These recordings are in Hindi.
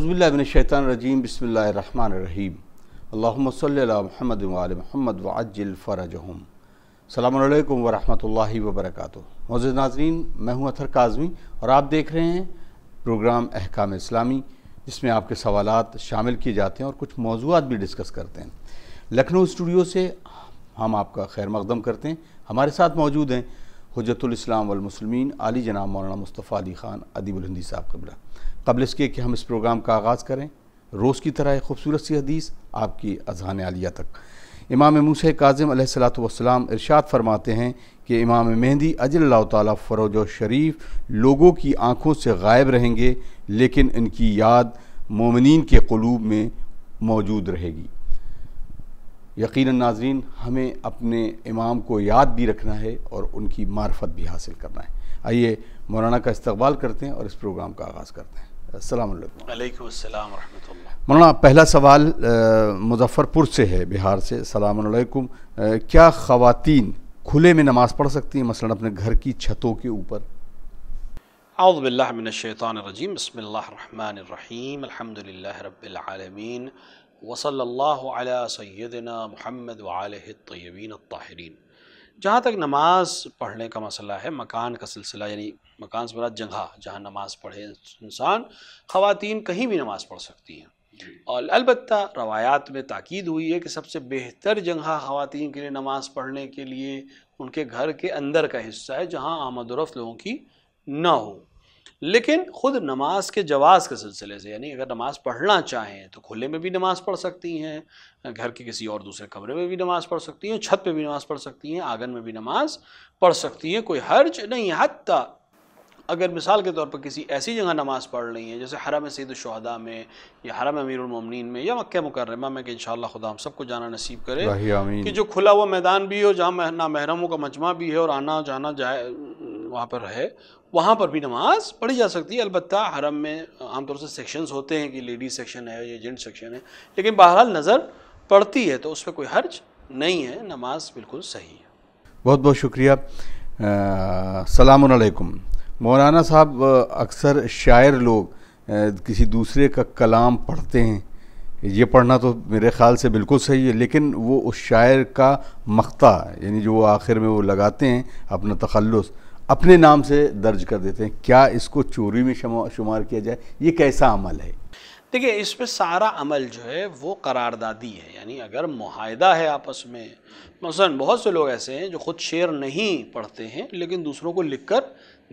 अज़बिल्लाशैतरजीम बसमीम अल्लाहल महमद वाल महमद वाजिल फ़रजहम अल्लाम वरहमल वबरक मौजूद नाजरीन मैं हूँ अथर काजमी और आप देख रहे हैं प्रोग्राम अहकाम इस्लामी जिसमें आपके सवाल शामिल किए जाते हैं और कुछ मौजूद भी डिस्कस करते हैं लखनऊ स्टूडियो से हम आपका खैर मकदम करते हैं हमारे साथ मौजूद हैं हजरतुल्स्लाम वलमसलमिन आली जना मौलाना मुस्तफ़ा अली ख़ान अदीबुलहंदी साहब कबला कबल इसके कि हम इस प्रोग्राम का आगाज़ करें रोज़ की तरह खूबसूरत सी हदीस आपकी अजहान आलिया तक इमाम मूस काजम सलाम इरशाद फरमाते हैं कि इमाम मेहंदी अजल तरोज शरीफ लोगों की आँखों से गायब रहेंगे लेकिन इनकी याद मोमिन के कलूब में मौजूद रहेगी यकीन नाजरीन हमें अपने इमाम को याद भी रखना है और उनकी मार्फत भी हासिल करना है आइए मौलाना का इस्तबाल करते हैं और इस प्रोग्राम का आगाज़ करते हैं असलकम मौलाना पहला सवाल मुजफ्फ़रपुर से है बिहार से सलामकुम क्या ख़वान खुले में नमाज़ पढ़ सकती हैं मसला अपने घर की छतों के ऊपर आउज़बिल्लिमिनशैतानरजीम बसमीम अलहमदिल्ल रबालमीन वसल्ला सैदना महमद वालतबीन ताहरीन जहाँ तक नमाज़ पढ़ने का मसला है मकान का सिलसिला यानी मकान से बड़ा जगह जहाँ नमाज़ पढ़े इंसान ख़वातीन कहीं भी नमाज़ पढ़ सकती हैं और अलबत् रवायात में ताक़द हुई है कि सबसे बेहतर जगह ख़वातीन के लिए नमाज़ पढ़ने के लिए उनके घर के अंदर का हिस्सा है जहाँ आमद लोगों की ना हो लेकिन ख़ुद नमाज के जवाज़ के सिलसिले से यानी अगर नमाज पढ़ना चाहें तो खुले में भी नमाज पढ़ सकती हैं घर के किसी और दूसरे कमरे में भी नमाज पढ़ सकती हैं छत पे भी नमाज पढ़ सकती हैं आंगन में भी नमाज पढ़ सकती हैं कोई हर्ज नहीं हती अगर मिसाल के तौर पर किसी ऐसी जगह नमाज पढ़ रही हैं जैसे हरम शहदा में या हरम अमीरमिन में या मक् मुकरमा में कि इन खुदा हम सबको जाना नसीब करे कि जो खुला हुआ मैदान भी हो जहाँ ना महरमों का मजमा भी है और आना जाना जाए वहाँ पर है वहाँ पर भी नमाज पढ़ी जा सकती है अलबत् हरम में आमतौर से सेक्शंस होते हैं कि लेडीज सेक्शन है या जेंट्स सेक्शन है लेकिन बहरहाल नज़र पड़ती है तो उस पर कोई हर्ज नहीं है नमाज बिल्कुल सही है बहुत बहुत शुक्रिया सलामकुम मौलाना साहब अक्सर शायर लोग आ, किसी दूसरे का कलाम पढ़ते हैं ये पढ़ना तो मेरे ख़्याल से बिल्कुल सही है लेकिन वो उस शायर का मख्ता यानी जो वो आखिर में वो लगाते हैं अपना तखलस अपने नाम से दर्ज कर देते हैं क्या इसको चोरी में शुमार किया जाए ये कैसा अमल है देखिए इस पर सारा अमल जो है वो करारदादी है यानी अगर माहिदा है आपस में मसलन बहुत से लोग ऐसे हैं जो ख़ुद शेर नहीं पढ़ते हैं लेकिन दूसरों को लिख कर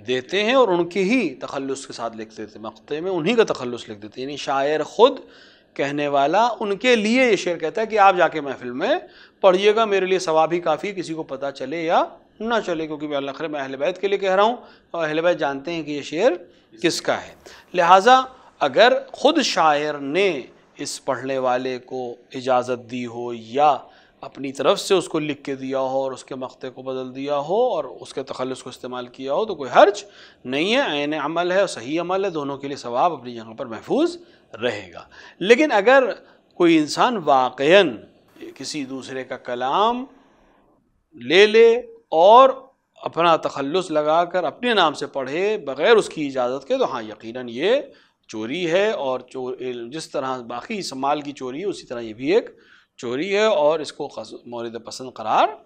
देते हैं और उनके ही तखलस के साथ लिख देते मकते में उन्हीं का तखलस लिख देते हैं यानी शायर ख़ुद कहने वाला उनके लिए ये शेर कहता है कि आप जाके महफिल में पढ़िएगा मेरे लिए सवाब ही काफ़ी किसी को पता चले या ना चले क्योंकि मैं अल्लाह मैं अहल बैत के लिए कह रहा हूँ और अहल बैत जानते हैं कि ये शेर किसका है लिहाजा अगर ख़ुद शायर ने इस पढ़ने वाले को इजाज़त दी हो या अपनी तरफ से उसको लिख के दिया हो और उसके मक़े को बदल दिया हो और उसके तखलस को इस्तेमाल किया हो तो कोई हर्ज नहीं है आन अमल है और सही अमल है दोनों के लिए सवाब अपनी जगह पर महफूज रहेगा लेकिन अगर कोई इंसान वाकया किसी दूसरे का कलाम ले ले और अपना तखलस लगा कर अपने नाम से पढ़े बग़ैर उसकी इजाज़त के तो हाँ यकीनन ये चोरी है और चोर जिस तरह बाकी माल की चोरी है उसी तरह ये भी एक चोरी है और इसको मौरद पसंद करार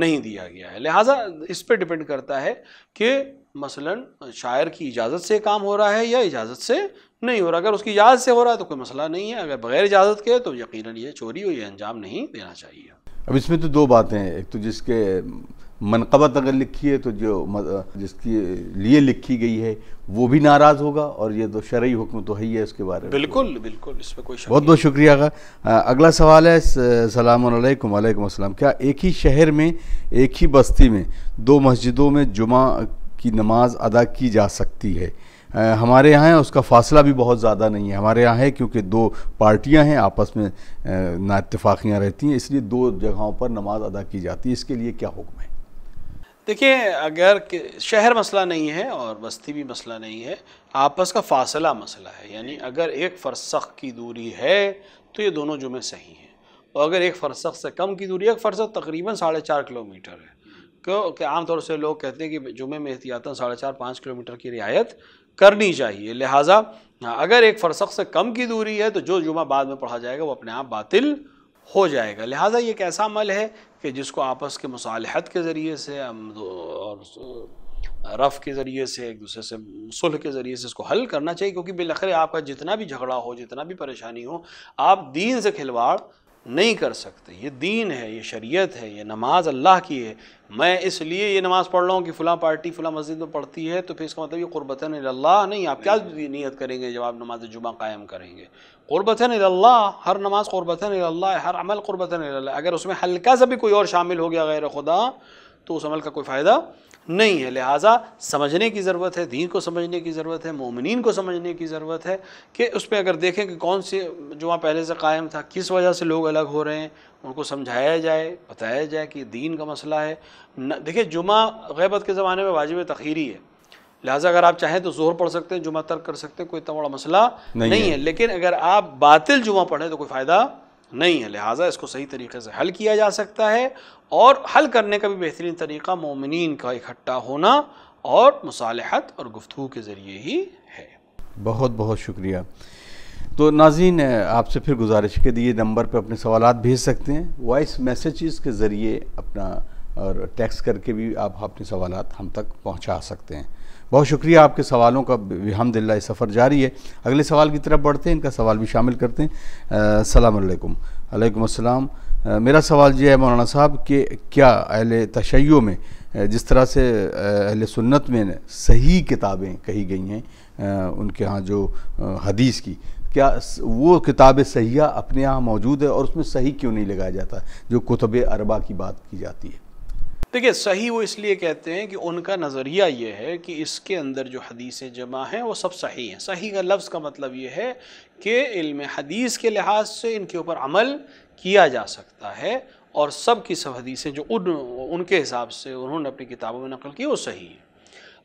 नहीं दिया गया है लिहाजा इस पर डिपेंड करता है कि मसलन शायर की इजाज़त से काम हो रहा है या इजाज़त से नहीं हो रहा अगर उसकी इजाज़त से हो रहा है तो कोई मसला नहीं है अगर बगैर इजाज़त के तो यकीन ये चोरी और ये अंजाम नहीं देना चाहिए अब इसमें तो दो बातें हैं एक तो जिसके मनकबत अगर लिखी है तो जो जिसके लिए लिखी गई है वो भी नाराज़ होगा और ये तो शरय हुक्म तो है ही है उसके बारे में बिल्कुल बिल्कुल इसमें कोई बहुत बहुत शुक्रिया का अगला सवाल है सलाम वालेकुम अस्सलाम क्या एक ही शहर में एक ही बस्ती में दो मस्जिदों में जुमा की नमाज अदा की जा सकती है आ, हमारे यहाँ है उसका फासला भी बहुत ज़्यादा नहीं है हमारे यहाँ है क्योंकि दो पार्टियाँ हैं आपस में नातफाक़ियाँ रहती हैं इसलिए दो जगहों पर नमाज अदा की जाती है इसके लिए क्या हुक्म है देखिए अगर शहर मसला नहीं है और बस्ती भी मसला नहीं है आपस का फासला मसला है यानी अगर एक फरसख की दूरी है तो ये दोनों जुमे सही हैं और अगर एक फरसख से कम की दूरी एक फरसख तकरीबन साढ़े चार किलोमीटर है क्योंकि आमतौर से लोग कहते हैं कि जुमे में एहतियातन साढ़े चार पाँच किलोमीटर की रियायत करनी चाहिए लिहाजा हाँ, अगर एक फरसख से कम की दूरी है तो जो जुमा बाद में पढ़ा जाएगा वो अपने आप बातिल हो जाएगा लिहाजा ये एक ऐसा अमल है कि जिसको आपस के मसालहत के ज़रिए से और रफ़ के ज़रिए से एक दूसरे से सुलह के ज़रिए से इसको हल करना चाहिए क्योंकि बिलखरे आपका जितना भी झगड़ा हो जितना भी परेशानी हो आप दीन से खिलवाड़ नहीं कर सकते ये दीन है ये शरीयत है ये नमाज अल्लाह की है मैं इसलिए ये नमाज़ पढ़ रहा हूँ कि फ़लाँ पार्टी फ़लाँ मस्जिद में पढ़ती है तो फिर इसका मतलब ये क़ुरबतन अल्लाह नहीं आप क्या नीयत करेंगे जब आप नमाज जुमा कायम करेंगे क़ुरबतन अल्लाह हर नमाज क़ुरबतन अल्लाह हर अमल क़ुरबतन अल्लाह अगर उसमें हल्का सा भी कोई और शामिल हो गया गैर खुदा तो उस अमल का कोई फ़ायदा नहीं है लिहाजा समझने की ज़रूरत है दीन को समझने की ज़रूरत है मोमिन को समझने की ज़रूरत है कि उस पर अगर देखें कि कौन से जुआ पहले से कायम था किस वजह से लोग अलग हो रहे हैं उनको समझाया जाए बताया जाए कि दीन का मसला है देखिए जुमा गैबत के ज़माने में वाजिब तखीरी है लिहाजा अगर आप चाहें तो जोर पढ़ सकते हैं जुमा तर्क कर सकते हैं कोई इतना बड़ा मसला नहीं, नहीं है।, है लेकिन अगर आप बातिल जुमा पढ़ें तो कोई फ़ायदा नहीं है लिहाजा इसको सही तरीके से हल किया जा सकता है और हल करने का भी बेहतरीन तरीका मोमिन का इकट्ठा होना और मुसालहत और गुफ्तु के ज़रिए ही है बहुत बहुत शुक्रिया तो नाजीन आपसे फिर गुजारिश के दिए नंबर पर अपने सवाल भेज सकते हैं वॉइस मैसेज़ के ज़रिए अपना और टैक्स करके भी आप अपने सवाल हम तक पहुँचा सकते हैं बहुत शुक्रिया आपके सवालों का ये सफ़र जारी है अगले सवाल की तरफ बढ़ते हैं इनका सवाल भी शामिल करते हैं सलामकुम अलैक्म मेरा सवाल यह है मौलाना साहब कि क्या अहल तशैयों में जिस तरह से अहल सुन्नत में सही किताबें कही गई हैं उनके यहाँ जो हदीस की क्या वो किताब सयाह अपने यहाँ मौजूद है और उसमें सही क्यों नहीं लगाया जाता जो कुतब अरबा की बात की जाती है देखिए सही वो इसलिए कहते हैं कि उनका नज़रिया ये है कि इसके अंदर जो हदीस जमा हैं वो सब सही हैं सही का लफ्ज़ का मतलब ये है कि इल्म हदीस के लिहाज से इनके ऊपर अमल किया जा सकता है और सब की सब हदीसें जो उन उनके हिसाब से उन्होंने अपनी किताबों में नकल की वो सही हैं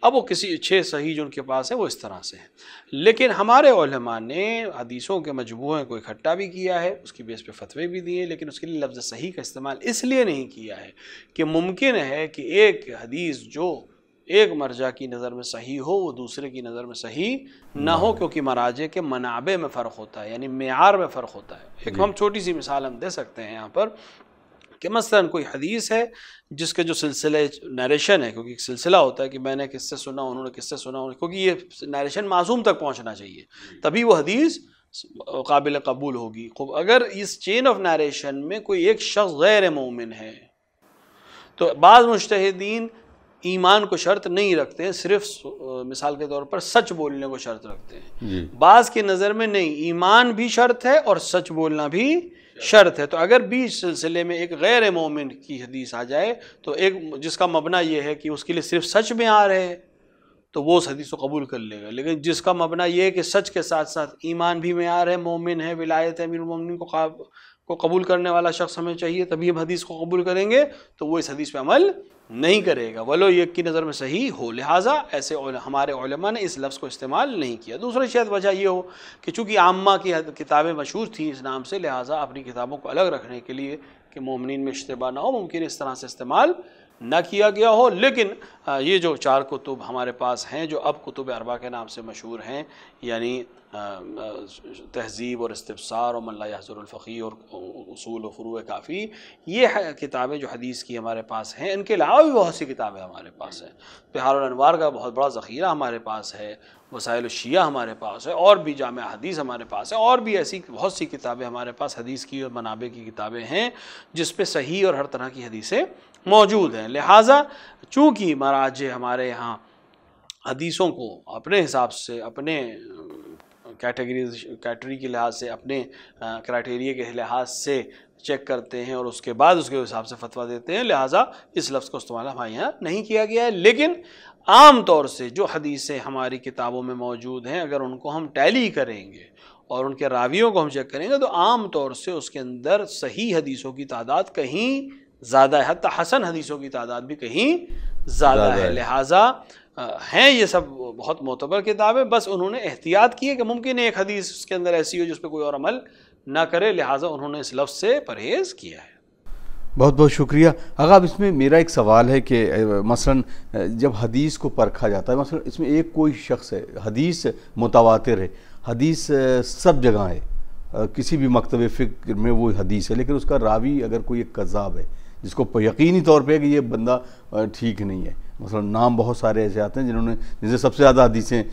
अब वो किसी छः सही जो उनके पास है वो इस तरह से है लेकिन हमारे ने हदीसों के मजमू को इकट्ठा भी किया है उसकी बेस पे फतवे भी दिए लेकिन उसके लिए लफ्ज़ सही का इस्तेमाल इसलिए नहीं किया है कि मुमकिन है कि एक हदीस जो एक मर्जा की नज़र में सही हो वो दूसरे की नज़र में सही ना हो क्योंकि मराजे के मनाबे में फ़र्क होता है यानी मैार में फ़र्क होता है एक हम छोटी सी मिसाल हम दे सकते हैं यहाँ पर कि मसलन कोई हदीस है जिसके जो सिलसिले नरेशन है क्योंकि एक सिलसिला होता है कि मैंने किससे सुना उन्होंने किससे सुना उन्होंने क्योंकि ये नरेशन मासूम तक पहुँचना चाहिए तभी वो हदीस काबिल कबूल होगी खूब अगर इस चेन ऑफ नरेशन में कोई एक शख्स गैर मोमिन है तो बाज़ मुश्तदीन ईमान को शर्त नहीं रखते हैं सिर्फ मिसाल के तौर पर सच बोलने को शर्त रखते हैं बाज़ की नज़र में नहीं ईमान भी शर्त है और सच बोलना भी शर्त है तो अगर बी सिलसिले में एक गैर मोमिन की हदीस आ जाए तो एक जिसका मबना यह है कि उसके लिए सिर्फ सच में आ रहे हैं तो वो उस हदीस को कबूल कर लेगा लेकिन जिसका मबना यह है कि सच के साथ साथ ईमान भी में आ रहे मोमिन है विलायत है मीन मोमिन को को कबूल करने वाला शख्स हमें चाहिए तभी हम हदीस को कबूल करेंगे तो वो इस हदीस पे अमल नहीं करेगा वलो ये की नज़र में सही हो लिहाजा ऐसे हमारे उलमा ने इस लफ्ज़ को इस्तेमाल नहीं किया दूसरी शायद वजह यह हो कि चूँकि आमा की किताबें मशहूर थीं इस नाम से लिहाजा अपनी किताबों को अलग रखने के लिए कि ममिन में इशतबा ना हो मुमकिन इस तरह से इस्तेमाल न किया गया हो लेकिन ये जो चार कुतुब हमारे पास हैं जो अब कुतुब अरबा के नाम से मशहूर हैं यानी तहज़ीब और इस्तफसार और मल्ला हज़रफ़ी और उसूल फ़रू काफ़ी ये किताबें जो हदीस की हमारे पास हैं इनके अलावा भी बहुत सी किताबें हमारे पास हैं बिहार का बहुत बड़ा ज़ख़ीरा हमारे पास है वसाइल शिया हमारे पास है और भी जाम हदीस हमारे पास है और भी ऐसी बहुत सी किताबें हमारे पास हदीस की और मनाबे की किताबें हैं जिसपे सही और हर तरह की हदीसें मौजूद हैं लिहाजा चूँकि महाराज हमारे यहाँ हदीसों को अपने हिसाब से अपने कैटेगरी कैटेगरी के लिहाज से अपने क्राइटेरिया के लिहाज से चेक करते हैं और उसके बाद उसके हिसाब से फतवा देते हैं लिहाजा इस लफ्ज़ को इस्तेमाल हमारे यहाँ नहीं किया गया है लेकिन आम तौर से जो हदीसें हमारी किताबों में मौजूद हैं अगर उनको हम टैली करेंगे और उनके रावियों को हम चेक करेंगे तो आम तौर से उसके अंदर सही हदीसों की तादाद कहीं ज़्यादा है हती हसन हदीसों की तादाद भी कहीं ज़्यादा है लिहाजा हैं ये सब बहुत मोतबर किताबें बस उन्होंने एहतियात की है कि मुमकिन है एक हदीस उसके अंदर ऐसी हो जिस पर कोई और अमल ना करे लिहाजा उन्होंने इस लफ्ज़ से परहेज़ किया है बहुत बहुत शुक्रिया अगर अब इसमें मेरा एक सवाल है कि मसलन जब हदीस को परखा जाता है मसलन इसमें एक कोई शख्स है हदीस मुतवातिर है हदीस सब जगह है किसी भी मकतब फ़िक्र में वो हदीस है लेकिन उसका रावी अगर कोई एक कज़ाब है जिसको यकीनी तौर पे कि ये बंदा ठीक नहीं है मसलन नाम बहुत सारे ऐसे आते हैं जिन्होंने जिनसे सबसे ज़्यादा हदीसें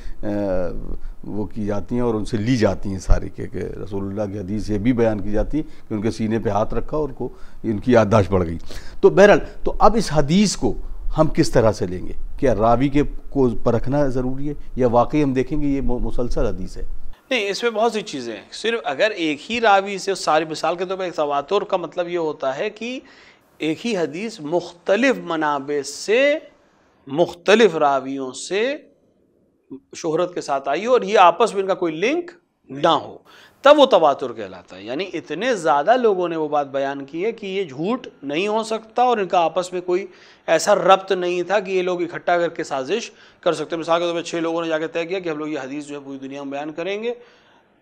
वो की जाती हैं और उनसे ली जाती हैं सारी के, के रसोल्ला की हदीस ये भी बयान की जाती है कि उनके सीने पे हाथ रखा और उनको इनकी याददाश्त बढ़ गई तो बहरहाल तो अब इस हदीस को हम किस तरह से लेंगे क्या रावी के को परखना ज़रूरी है या वाकई हम देखेंगे ये मुसलसल हदीस है नहीं इसमें बहुत सी चीज़ें हैं सिर्फ अगर एक ही रावी से सारी मिसाल के तौर तो पर एक सवातुर का मतलब ये होता है कि एक ही हदीस मुख्तलिफ मनाबे से मुख्तलिफ रावियों से शोहरत के साथ आई हो और ये आपस में इनका कोई लिंक ना हो तब वो तवातुर कहलाता है यानी इतने ज़्यादा लोगों ने वो बात बयान की है कि ये झूठ नहीं हो सकता और इनका आपस में कोई ऐसा रब्त नहीं था कि ये लोग इकट्ठा करके साजिश कर सकते मिसाल के तौर पर छः लोगों ने जाकर तय किया कि हम लोग ये हदीस जो है पूरी दुनिया में बयान करेंगे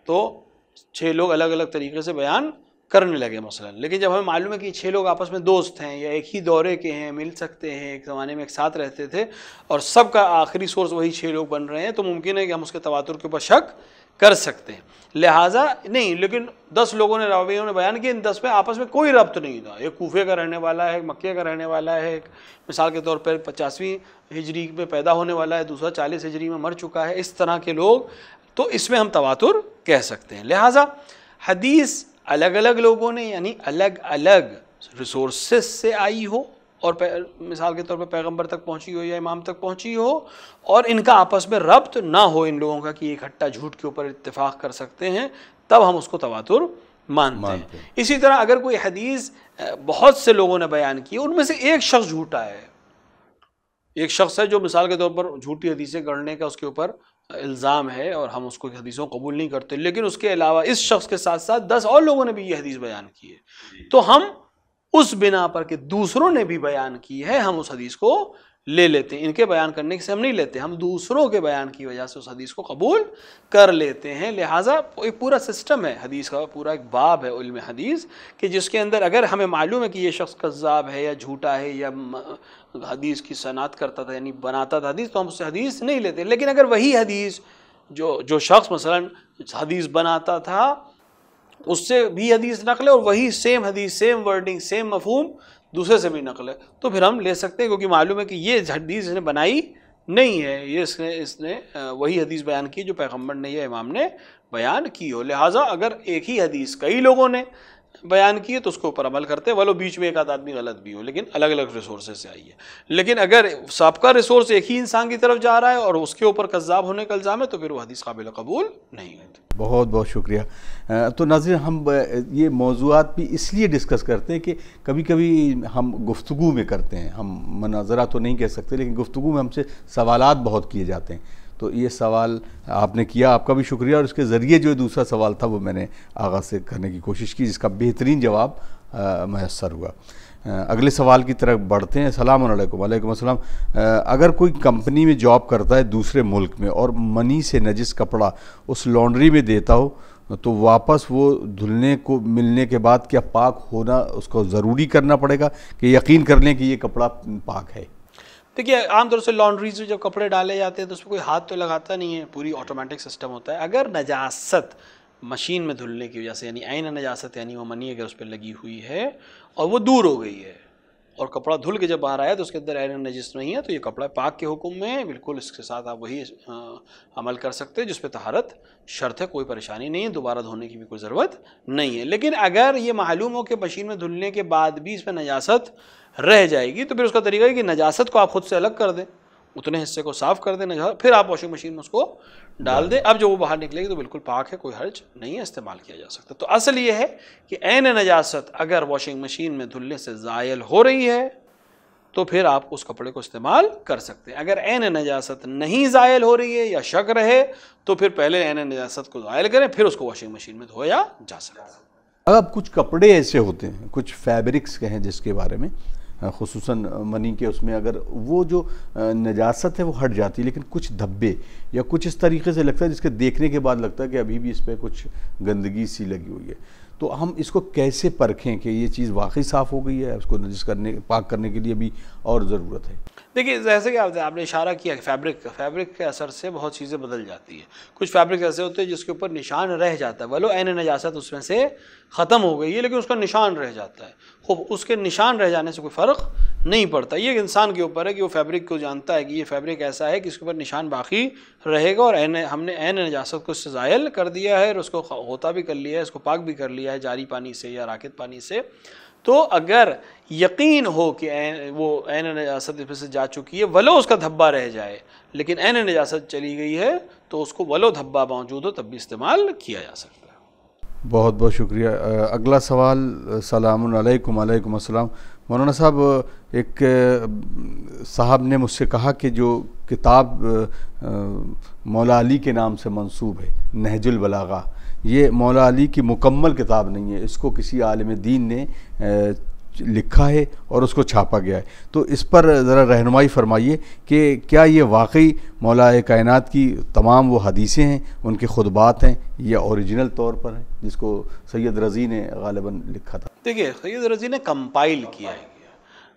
तो छः लोग अलग अलग तरीके से बयान करने लगे मसलन लेकिन जब हमें मालूम है कि छः लोग आपस में दोस्त हैं या एक ही दौरे के हैं मिल सकते हैं एक ज़माने में एक साथ रहते थे और सब का आखिरी सोर्स वही छः लोग बन रहे हैं तो मुमकिन है कि हम उसके तवातुर के ऊपर शक कर सकते हैं लिहाजा नहीं लेकिन दस लोगों ने रावियों ने बयान किया इन दस में आपस में कोई रब्त नहीं था एक कोफे का रहने वाला है एक मक्के का रहने वाला है एक मिसाल के तौर पर पचासवीं हिजरी में पैदा होने वाला है दूसरा चालीस हिजरी में मर चुका है इस तरह के लोग तो इसमें हम तवातुर कह सकते हैं लिहाजा हदीस अलग अलग लोगों ने यानी अलग अलग रिसोर्सेस से आई हो और मिसाल के तौर पर पैगंबर तक पहुंची हो या इमाम तक पहुंची हो और इनका आपस में रब्त ना हो इन लोगों का कि इकट्ठा झूठ के ऊपर इत्तेफाक कर सकते हैं तब हम उसको तवातुर मानते, मानते हैं इसी तरह अगर कोई हदीस बहुत से लोगों ने बयान की उनमें से एक शख्स झूठा है एक शख्स है जो मिसाल के तौर पर झूठी हदीसें गढ़ने का उसके ऊपर इल्ज़ाम है और हम उसको हदीसों को कबूल नहीं करते लेकिन उसके अलावा इस शख्स के साथ साथ दस और लोगों ने भी ये हदीस बयान की है तो हम उस बिना पर के दूसरों ने भी बयान की है हम उस हदीस को ले लेते हैं इनके बयान करने से हम नहीं लेते हम दूसरों के बयान की वजह से उस हदीस को कबूल कर लेते हैं लिहाजा एक पूरा सिस्टम है हदीस का पूरा एक बाब है उल्म हदीस कि जिसके अंदर अगर हमें मालूम है कि ये शख्स कज़ाब है या झूठा है या हदीस की सनात करता था यानी बनाता था हदीस तो हम उससे हदीस नहीं लेते लेकिन अगर वही हदीस जो जो शख्स मसला हदीस बनाता था उससे भी हदीस नकल और वही सेम हदीस सेम वर्डिंग सेम मफहम दूसरे से भी नकल है तो फिर हम ले सकते हैं क्योंकि मालूम है कि ये हदीस इसने बनाई नहीं है ये इसने इसने वही हदीस बयान की जो पैगम्बर ने या इमाम ने बयान की हो लिहाजा अगर एक ही हदीस कई लोगों ने बयान किए तो उसके ऊपर अमल करते हैं वलो बीच में एक आध आदमी गलत भी हो लेकिन अलग अलग रिसोर्सेज से आई है लेकिन अगर सबका रिसोर्स एक ही इंसान की तरफ जा रहा है और उसके ऊपर कज्जाब होने का इल्ज़ाम है तो फिर वो हदीस काबिल कबूल नहीं होती बहुत बहुत शुक्रिया तो नाजिर हम ये मौजूद भी इसलिए डिस्कस करते हैं कि कभी कभी हम गुफ्तु में करते हैं हम मनाजरा तो नहीं कह सकते लेकिन गुफ्तु में हमसे सवाल बहुत किए जाते हैं तो ये सवाल आपने किया आपका भी शुक्रिया और उसके ज़रिए जो दूसरा सवाल था वो मैंने आगाज़ से करने की कोशिश की जिसका बेहतरीन जवाब मैसर हुआ अगले सवाल की तरफ बढ़ते हैं सलाम वालेकुम असलम अगर कोई कंपनी में जॉब करता है दूसरे मुल्क में और मनी से नजिस कपड़ा उस लॉन्ड्री में देता हो तो वापस वो धुलने को मिलने के बाद क्या पाक होना उसको ज़रूरी करना पड़ेगा कि यकीन कर लें कि ये कपड़ा पाक है देखिए आमतौर से लॉन्ड्रीज में जब कपड़े डाले जाते हैं तो उसमें कोई हाथ तो लगाता नहीं है पूरी ऑटोमेटिक सिस्टम होता है अगर नजासत मशीन में धुलने की वजह से यानी आइन नजासत यानी वो मनी अगर उस पर लगी हुई है और वो दूर हो गई है और कपड़ा धुल के जब बाहर आया तो उसके अंदर आयरन नजिस नहीं है तो ये कपड़ा पाक के हुक्म में बिल्कुल इसके साथ आप वही आ, अमल कर सकते हैं जिस पर तहारत शर्त है कोई परेशानी नहीं है दोबारा धोने की भी कोई ज़रूरत नहीं है लेकिन अगर ये मालूम हो कि मशीन में धुलने के बाद भी इसमें नजासत रह जाएगी तो फिर उसका तरीका है कि नजासत को आप खुद से अलग कर दें उतने हिस्से को साफ कर दें फिर आप वॉशिंग मशीन में उसको डाल दें अब जो वो बाहर निकलेगी तो बिल्कुल पाक है कोई हर्ज नहीं है इस्तेमाल किया जा सकता तो असल ये है कि एन नजास्त अगर वॉशिंग मशीन में धुलने से ज़ायल हो रही है तो फिर आप उस कपड़े को इस्तेमाल कर सकते हैं अगर एन नजास्त नहीं ज़ायल हो रही है या शक रहे तो फिर पहले एन नजास्त को ज़ायल करें फिर उसको वॉशिंग मशीन में धोया जा सकता है अब कुछ कपड़े ऐसे होते हैं कुछ फैब्रिक्स कहें जिसके बारे में खसूस मनी के उसमें अगर वो जो नजास्त है वो हट जाती है लेकिन कुछ धब्बे या कुछ इस तरीके से लगता है जिसके देखने के बाद लगता है कि अभी भी इस पर कुछ गंदगी सी लगी हुई है तो हम इसको कैसे परखें कि ये चीज़ वाकई साफ़ हो गई है उसको नजिस करने पाक करने के लिए भी और ज़रूरत है देखिए जैसे कि आप, आपने इशारा किया कि फैब्रिक फैब्रिक के असर से बहुत चीज़ें बदल जाती है कुछ फैब्रिक ऐसे होते हैं जिसके ऊपर निशान रह जाता है वलो एन नजासत उसमें से ख़त्म हो गई है लेकिन उसका निशान रह जाता है खूब उसके निशान रह जाने से कोई फ़र्क नहीं पड़ता ये इंसान के ऊपर है कि वो फैब्रिक को जानता है कि ये फैब्रिक ऐसा है कि इसके ऊपर निशान बाकी रहेगा और एन हमने एन नजास्त को इससे ज़ायल कर दिया है और उसको होता भी कर लिया है इसको पाक भी कर लिया है जारी पानी से या राकेत पानी से तो अगर यकीन हो कि एन, वो एन नजासत इस से जा चुकी है वलो उसका धब्बा रह जाए लेकिन एन नजास्त चली गई है तो उसको वलो धब्बा मौजूद हो तब भी इस्तेमाल किया जा सकता है बहुत बहुत शुक्रिया अगला सवाल सलामकुम अलैकुम अस्सलाम मौलाना साहब एक साहब ने मुझसे कहा कि जो किताब मौला अली के नाम से मंसूब है नहजुल बलागा ये मौला अली की मुकम्मल किताब नहीं है इसको किसी आलम दीन ने लिखा है और उसको छापा गया है तो इस पर ज़रा रहनुमाई फरमाइए कि क्या ये वाकई मौला कायनत की तमाम वो हदीसें हैं उनके खुदबात हैं या औरिजिनल तौर पर हैं जिसको सैयद रज़ी ने गालिबा लिखा था देखिए सैयद रज़ी ने कंपाइल किया है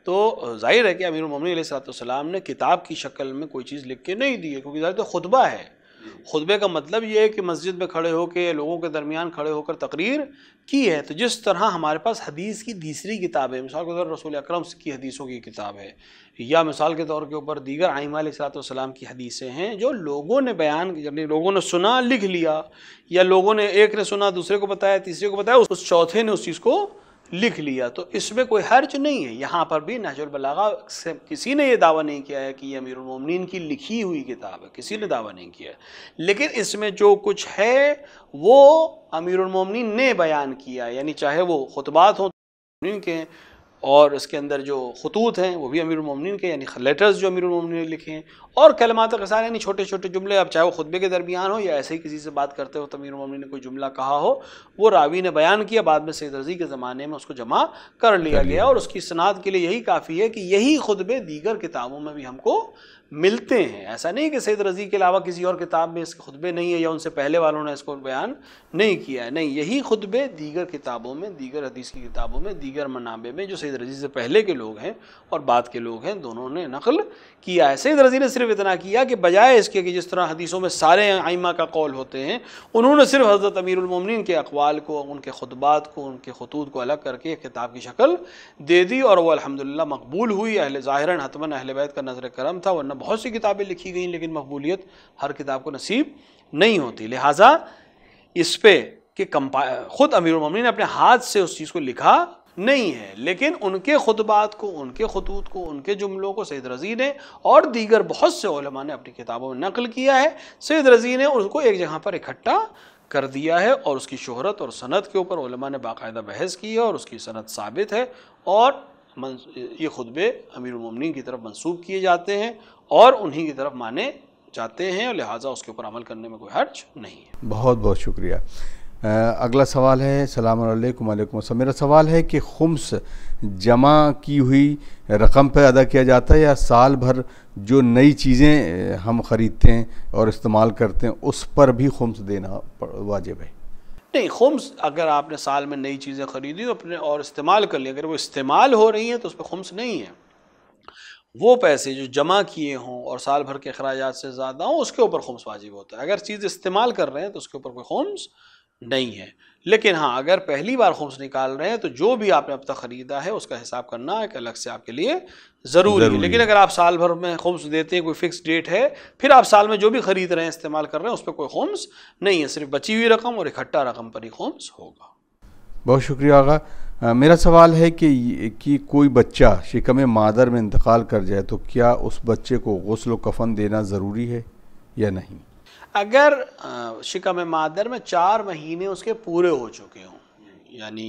तो जाहिर है कि अमीर ममिन सलाम ने किताब की शक्ल में कोई चीज़ लिख के नहीं दी है क्योंकि ज़ाहिर तो खुतबा है खुतबे का मतलब ये है कि मस्जिद में खड़े होकर लोगों के दरमियान खड़े होकर तकरीर की है तो जिस तरह हमारे पास हदीस की तीसरी किताब है मिसाल के तौर रसूल अक्रम की हदीसों की किताब है या मिसाल के तौर के ऊपर दीगर आइमा सलाम की हदीसें हैं जो लोगों ने बयान यानी लोगों ने सुना लिख लिया या लोगों ने एक ने सुना दूसरे को बताया तीसरे को बताया उस चौथे ने उस चीज़ को लिख लिया तो इसमें कोई हर्ज नहीं है यहाँ पर भी नहजुल बलागा से किसी ने ये दावा नहीं किया है कि ये अमीरमिन की लिखी हुई किताब है किसी ने दावा नहीं किया लेकिन इसमें जो कुछ है वो अमीरमिन ने बयान किया यानी चाहे वो खुतबात हों तो के और उसके अंदर जो खतूत हैं वो भी अमीरमिन के यानी लेटर्स जो अमीरमिन ने लिखे हैं और कलमात कसार यानी छोटे छोटे जुमले अब चाहे वो खुतबे के दरमियान हो या ऐसे ही किसी से बात करते हो तो अमीरमिन ने कोई जुमला कहा हो वो रावी ने बयान किया बाद में सैद रजी के ज़माने में उसको जमा कर लिया गया और उसकी सनात के लिए यही काफ़ी है कि यही खुतबे दीगर किताबों में भी हमको मिलते हैं ऐसा नहीं कि सैद रजी के अलावा किसी और किताब में इसके खुतबे नहीं है या उनसे पहले वालों ने इसको बयान नहीं किया है नहीं यही खुतबे दीगर किताबों में दीगर हदीस की किताबों में दीगर मनाबे में जो सैद रजी से पहले के लोग हैं और बाद के लोग हैं दोनों ने नकल किया है सैद रजी ने सिर्फ इतना किया कि बजाय इसके कि जिस तरह हदीसों में सारे आइमा का कौल होते हैं उन्होंने सिर्फ हज़रत अमीरमिन के अकवाल को उनके खुतबात को उनके खतूत को अलग करके किताब की शक्ल दे दी और वह अलहमदिल्ला मकबूल हुई अहल ज़ाहिर हतमन अहल बैत का नजर करम था वरना बहुत सी किताबें लिखी गई लेकिन मकबूलियत हर किताब को नसीब नहीं होती लिहाजा इस पर कि कंपा ख़ुद अमीर उमिन ने अपने हाथ से उस चीज़ को लिखा नहीं है लेकिन उनके खुतबात को उनके खतूत को उनके जुमलों को सैद रज़ी ने और दीगर बहुत से ओलमा ने अपनी किताबों में नकल किया है सैद रज़ी ने उसको एक जगह पर इकट्ठा कर दिया है और उसकी शहरत और सनत के ऊपर ओलमा ने बाकायदा बहस की है और उसकी सनत साबित है और ये खुतबे अमीर उमिन की तरफ मंसूब किए जाते हैं और उन्हीं की तरफ माने जाते हैं और लिहाजा उसके ऊपर अमल करने में कोई हर्ज नहीं है बहुत बहुत शुक्रिया अगला सवाल है सलामकुम मेरा सवाल है कि खुम्स जमा की हुई रकम पर अदा किया जाता है या साल भर जो नई चीज़ें हम ख़रीदते हैं और इस्तेमाल करते हैं उस पर भी खुम्स देना वाजिब है नहीं खुम्स अगर आपने साल में नई चीज़ें ख़रीदी अपने और इस्तेमाल कर लिया अगर वो इस्तेमाल हो रही हैं तो उस पर खुम्स नहीं है वो पैसे जो जमा किए हों और साल भर के अखराज से ज़्यादा हों उसके ऊपर खुम्स वाजिब होता है अगर चीज़ इस्तेमाल कर रहे हैं तो उसके ऊपर कोई खुम्स नहीं है लेकिन हाँ अगर पहली बार खुम्स निकाल रहे हैं तो जो भी आपने अब तक ख़रीदा है उसका हिसाब करना एक अलग से आपके लिए ज़रूरी है लेकिन अगर आप साल भर में खुम्स देते हैं कोई फ़िक्स डेट है फिर आप साल में जो भी ख़रीद रहे हैं इस्तेमाल कर रहे हैं उस पर कोई खुम्स नहीं है सिर्फ बची हुई रकम और इकट्ठा रकम पर ही खुम्स होगा बहुत शुक्रिया आगा आ, मेरा सवाल है कि कि कोई बच्चा शिकम मादर में इंतकाल कर जाए तो क्या उस बच्चे को गसल कफन देना ज़रूरी है या नहीं अगर शिकम मादर में चार महीने उसके पूरे हो चुके हों यानी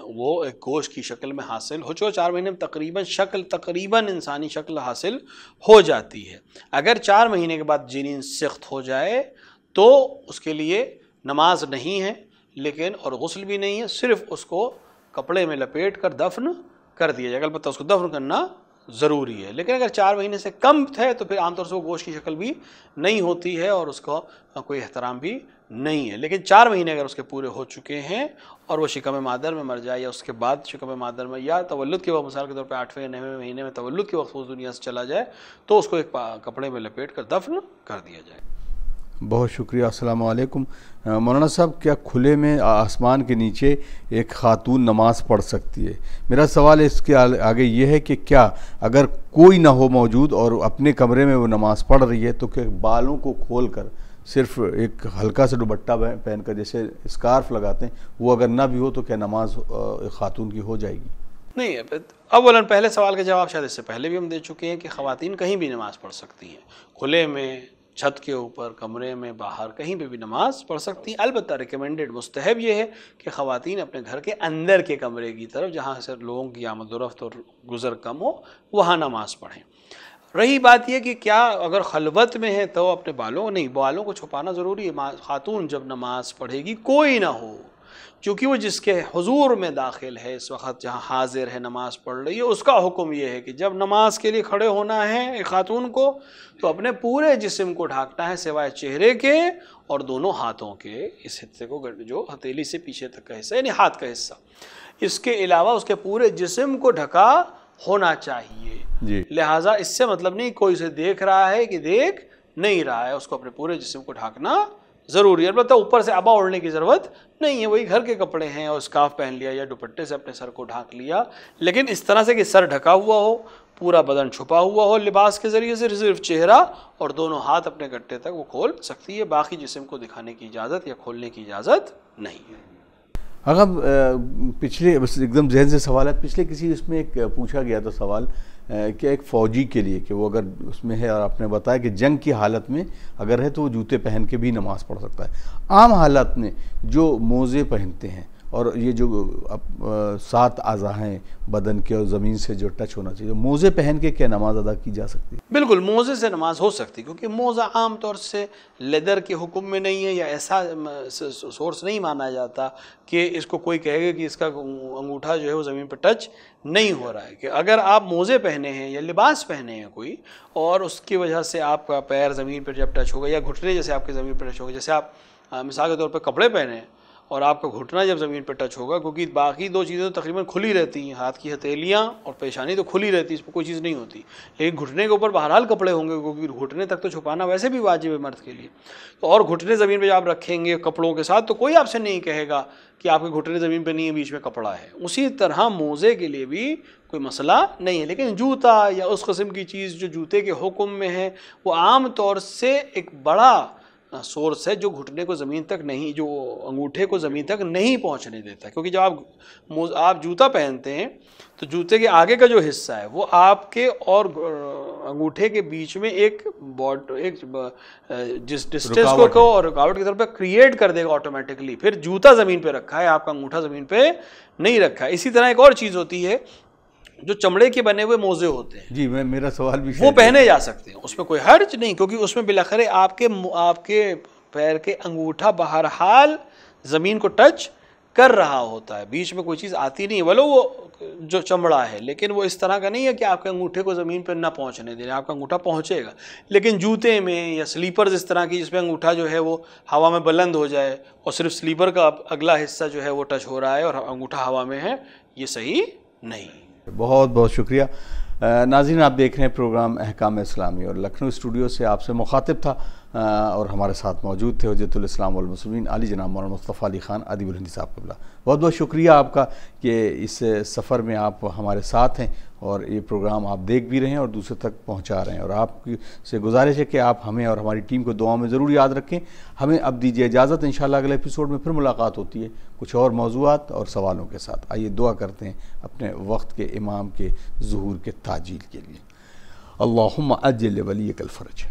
वो एक गोश की शक्ल में हासिल हो चुका चार महीने में तकरीबन शक्ल तकरीबन इंसानी शक्ल हासिल हो जाती है अगर चार महीने के बाद जिन सख्त हो जाए तो उसके लिए नमाज नहीं है लेकिन और गसल भी नहीं है सिर्फ उसको कपड़े में लपेट कर दफन कर दिया जाएगा अलबत्त उसको दफन करना ज़रूरी है लेकिन अगर चार महीने से कम है तो फिर आमतौर से वो गोश्त की शक्ल भी नहीं होती है और उसका कोई एहतराम भी नहीं है लेकिन चार महीने अगर उसके पूरे हो चुके हैं और वो शिकम मादर में मर जाए या उसके बाद शिकम मादर में या तवल्लुद के वक्त मिसाल के तौर पर आठवें नवे महीने में तवल्लुद के वक्त उस दुनिया से चला जाए तो उसको एक कपड़े में लपेट कर दफन कर दिया जाए बहुत शुक्रिया अस्सलाम वालेकुम मौलाना साहब क्या खुले में आसमान के नीचे एक खातून नमाज पढ़ सकती है मेरा सवाल इसके आगे ये है कि क्या अगर कोई ना हो मौजूद और अपने कमरे में वो नमाज पढ़ रही है तो क्या बालों को खोल कर सिर्फ एक हल्का सा दुबट्टा पहन कर जैसे स्कार्फ लगाते हैं वो अगर ना भी हो तो क्या नमाज खातून की हो जाएगी नहीं है अवलन पहले सवाल का जवाब शायद इससे पहले भी हम दे चुके हैं कि खातन कहीं भी नमाज़ पढ़ सकती हैं खुले में छत के ऊपर कमरे में बाहर कहीं पर भी नमाज पढ़ सकती हैं अलबत् रिकमेंडेड मुस्तहब ये है कि ख़वातीन अपने घर के अंदर के कमरे की तरफ जहाँ से लोगों की आमदोरफ़्त और गुज़र कम हो वहाँ नमाज़ पढ़ें रही बात यह कि क्या अगर खलबत में है तो अपने बालों नहीं बालों को छुपाना ज़रूरी है खातून जब नमाज़ पढ़ेगी कोई ना हो क्योंकि वो जिसके हजूर में दाखिल है इस वक्त जहाँ हाजिर है नमाज पढ़ रही है उसका हुक्म ये है कि जब नमाज के लिए खड़े होना है एक खातून को तो अपने पूरे जिस्म को ढांकना है सिवाय चेहरे के और दोनों हाथों के इस हिस्से को जो हथेली से पीछे तक का हिस्सा यानी हाथ का हिस्सा इसके अलावा उसके पूरे जिस्म को ढका होना चाहिए लिहाजा इससे मतलब नहीं कोई उसे देख रहा है कि देख नहीं रहा है उसको अपने पूरे जिस्म को ढांकना ज़रूरी है अलबत्त मतलब ऊपर से आबा ओढ़ने की ज़रूरत नहीं है वही घर के कपड़े हैं और स्काफ पहन लिया या दुपट्टे से अपने सर को ढांक लिया लेकिन इस तरह से कि सर ढका हुआ हो पूरा बदन छुपा हुआ हो लिबास के ज़रिए से सिर्फ चेहरा और दोनों हाथ अपने गट्टे तक वो खोल सकती है बाकी जिसम को दिखाने की इजाज़त या खोलने की इजाज़त नहीं है अगर पिछले बस एकदम जहन से सवाल है पिछले किसी उसमें एक पूछा गया था सवाल कि एक फ़ौजी के लिए कि वो अगर उसमें है और आपने बताया कि जंग की हालत में अगर है तो वो जूते पहन के भी नमाज़ पढ़ सकता है आम हालत में जो मोज़े पहनते हैं और ये जो अप, आ, सात आज़ा हैं बदन के और ज़मीन से जो टच होना चाहिए मोज़े पहन के क्या नमाज़ अदा की जा सकती है बिल्कुल मोज़े से नमाज़ हो सकती है क्योंकि मोज़ा आम तौर से लेदर के हुक्म में नहीं है या ऐसा सोर्स नहीं माना जाता कि इसको कोई कहेगा कि इसका अंगूठा जो है वो ज़मीन पर टच नहीं हो रहा है कि अगर आप मोज़े पहने हैं या लिबास पहने हैं कोई और उसकी वजह से आपका पैर ज़मीन पर जब टच होगा या घुटने जैसे आपके ज़मीन पर टच होगा जैसे आप मिसाल के तौर पर कपड़े पहने हैं और आपका घुटना जब ज़मीन पर टच होगा क्योंकि बाकी दो चीज़ें तो तकरीबन खुली रहती हैं हाथ की हथेलियाँ और पेशानी तो खुली रहती है इसमें कोई चीज़ नहीं होती लेकिन घुटने के ऊपर बहरहाल कपड़े होंगे क्योंकि घुटने तक तो छुपाना वैसे भी वाजिब है मर्द के लिए तो और घुटने ज़मीन पर आप रखेंगे कपड़ों के साथ तो कोई आपसे नहीं कहेगा कि आपके घुटने ज़मीन पर नहीं है बीच में कपड़ा है उसी तरह मोज़े के लिए भी कोई मसला नहीं है लेकिन जूता या उस कस्म की चीज़ जो जूते के हुक्म में है वो आम तौर से एक बड़ा हाँ, सोर्स है जो घुटने को ज़मीन तक नहीं जो अंगूठे को ज़मीन तक नहीं पहुंचने देता क्योंकि जब आप आप जूता पहनते हैं तो जूते के आगे का जो हिस्सा है वो आपके और अंगूठे के बीच में एक बॉड एक जिस डिस्टेंस को, को और रुकावट की तरफ क्रिएट कर देगा ऑटोमेटिकली फिर जूता ज़मीन पर रखा है आपका अंगूठा ज़मीन पर नहीं रखा है इसी तरह एक और चीज़ होती है जो चमड़े के बने हुए मोजे होते हैं जी मैं मेरा सवाल भी वो पहने जा सकते हैं उसमें कोई हर्ज नहीं क्योंकि उसमें बिलखरे आपके आपके पैर के अंगूठा बहरहाल ज़मीन को टच कर रहा होता है बीच में कोई चीज़ आती नहीं है बोलो वो जो चमड़ा है लेकिन वो इस तरह का नहीं है कि आपके अंगूठे को ज़मीन पर ना पहुंचने देने आपका अंगूठा पहुंचेगा लेकिन जूते में या स्लीपर्स इस तरह की जिसमें अंगूठा जो है वो हवा में बुलंद हो जाए और सिर्फ स्लीपर का अगला हिस्सा जो है वो टच हो रहा है और अंगूठा हवा में है ये सही नहीं बहुत बहुत शुक्रिया नाजीन आप देख रहे हैं प्रोग्राम अहकाम इस्लामी और लखनऊ स्टूडियो से आपसे मुखातिब था और हमारे साथ मौजूद थे हजरतुल इस्लाम अली जनाब मौलाना मुस्तफ़ा अली खान अदीबुल हिंदी साहब कबला बहुत बहुत शुक्रिया आपका कि इस सफ़र में आप हमारे साथ हैं और ये प्रोग्राम आप देख भी रहे हैं और दूसरे तक पहुंचा रहे हैं और आप से गुजारिश है कि आप हमें और हमारी टीम को दुआ में ज़रूर याद रखें हमें अब दीजिए इजाज़त इन अगले एपिसोड में फिर मुलाकात होती है कुछ और मौजूद और सवालों के साथ आइए दुआ करते हैं अपने वक्त के इमाम के जहूर के ताजील के लिए अल्लाम अजल वली कल फ़र्ज